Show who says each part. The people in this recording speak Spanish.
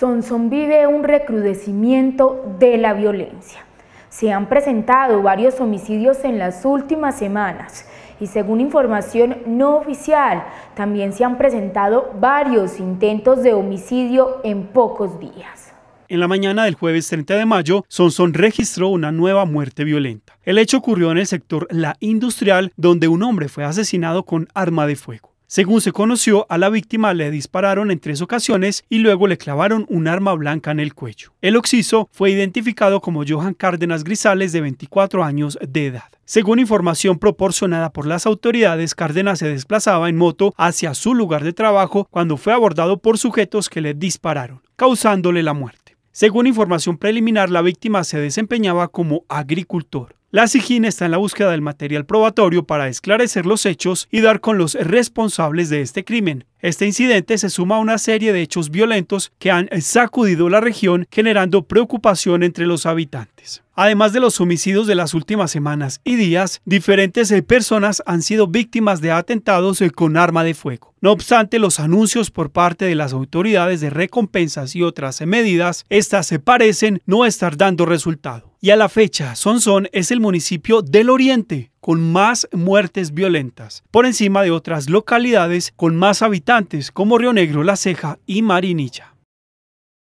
Speaker 1: Sonson vive un recrudecimiento de la violencia. Se han presentado varios homicidios en las últimas semanas y según información no oficial, también se han presentado varios intentos de homicidio en pocos días.
Speaker 2: En la mañana del jueves 30 de mayo, Sonson registró una nueva muerte violenta. El hecho ocurrió en el sector La Industrial, donde un hombre fue asesinado con arma de fuego. Según se conoció, a la víctima le dispararon en tres ocasiones y luego le clavaron un arma blanca en el cuello. El occiso fue identificado como Johan Cárdenas Grisales, de 24 años de edad. Según información proporcionada por las autoridades, Cárdenas se desplazaba en moto hacia su lugar de trabajo cuando fue abordado por sujetos que le dispararon, causándole la muerte. Según información preliminar, la víctima se desempeñaba como agricultor. La SIGIN está en la búsqueda del material probatorio para esclarecer los hechos y dar con los responsables de este crimen. Este incidente se suma a una serie de hechos violentos que han sacudido la región generando preocupación entre los habitantes. Además de los homicidios de las últimas semanas y días, diferentes eh, personas han sido víctimas de atentados eh, con arma de fuego. No obstante, los anuncios por parte de las autoridades de recompensas y otras eh, medidas, estas se parecen no estar dando resultado. Y a la fecha, Sonsón es el municipio del oriente con más muertes violentas, por encima de otras localidades con más habitantes como Río Negro, La Ceja y Marinilla.